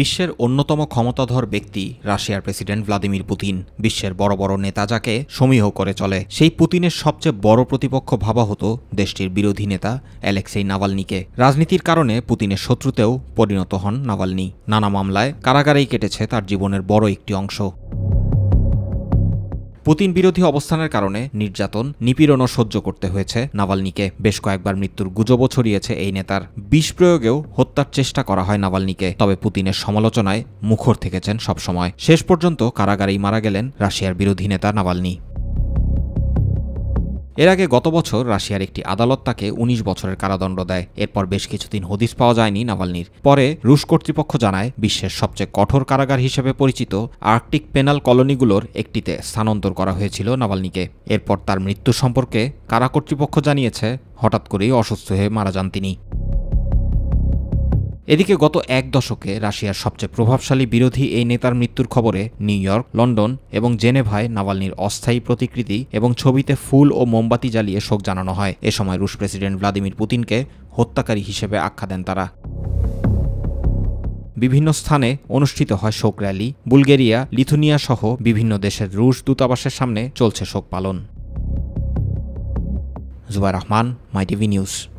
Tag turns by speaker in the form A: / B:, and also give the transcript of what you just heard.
A: বিশ্বের অন্যতম ক্ষমতাধর ব্যক্তি রাশিয়ার প্রেসিডেন্ট ভ্লাদিমির পুতিন বিশ্বের বড় বড় নেতা যাকে সমীহ করে চলে সেই পুতিনের সবচেয়ে বড় প্রতিপক্ষ ভাবা হতো দেশটির বিরোধী নেতা অ্যালেক্সেই নাভালনিকে রাজনীতির কারণে পুতিনের শত্রুতেও পরিণত হন নাভালনি নানা মামলায় কারাগারেই কেটেছে তার জীবনের বড় একটি অংশ পুতিন বিরোধী অবস্থানের কারণে নির্যাতন নিপীড়নও সহ্য করতে হয়েছে নাভালনিকে বেশ কয়েকবার মৃত্যুর গুজবও ছড়িয়েছে এই নেতার বিষ প্রয়োগেও হত্যার চেষ্টা করা হয় নাভালনিকে তবে পুতিনের সমালোচনায় মুখর থেকেছেন সবসময় শেষ পর্যন্ত কারাগারেই মারা গেলেন রাশিয়ার বিরোধী নেতা নাভালনি এর আগে গত বছর রাশিয়ার একটি আদালত তাকে ১৯ বছরের কারাদণ্ড দেয় এরপর বেশ কিছুদিন হদিস পাওয়া যায়নি নাভালনির পরে রুশ কর্তৃপক্ষ জানায় বিশ্বের সবচেয়ে কঠোর কারাগার হিসেবে পরিচিত আর্কটিক পেনাল কলোনিগুলোর একটিতে স্থানান্তর করা হয়েছিল নাভালনিকে এরপর তার মৃত্যু সম্পর্কে কারা কর্তৃপক্ষ জানিয়েছে হঠাৎ করেই অসুস্থ হয়ে মারা যান তিনি এদিকে গত এক দশকে রাশিয়ার সবচেয়ে প্রভাবশালী বিরোধী এই নেতার মৃত্যুর খবরে নিউ ইয়র্ক লন্ডন এবং জেনেভায় নাভালনির অস্থায়ী প্রতিকৃতি এবং ছবিতে ফুল ও মোমবাতি জ্বালিয়ে শোক জানানো হয় এ সময় রুশ প্রেসিডেন্ট ভ্লাদিমির পুতিনকে হত্যাকারী হিসেবে আখ্যা দেন তারা বিভিন্ন স্থানে অনুষ্ঠিত হয় শোক র্যালি বুলগেরিয়া লিথুনিয়া সহ বিভিন্ন দেশের রুশ দূতাবাসের সামনে চলছে শোক পালন Jubair Rahman my TV news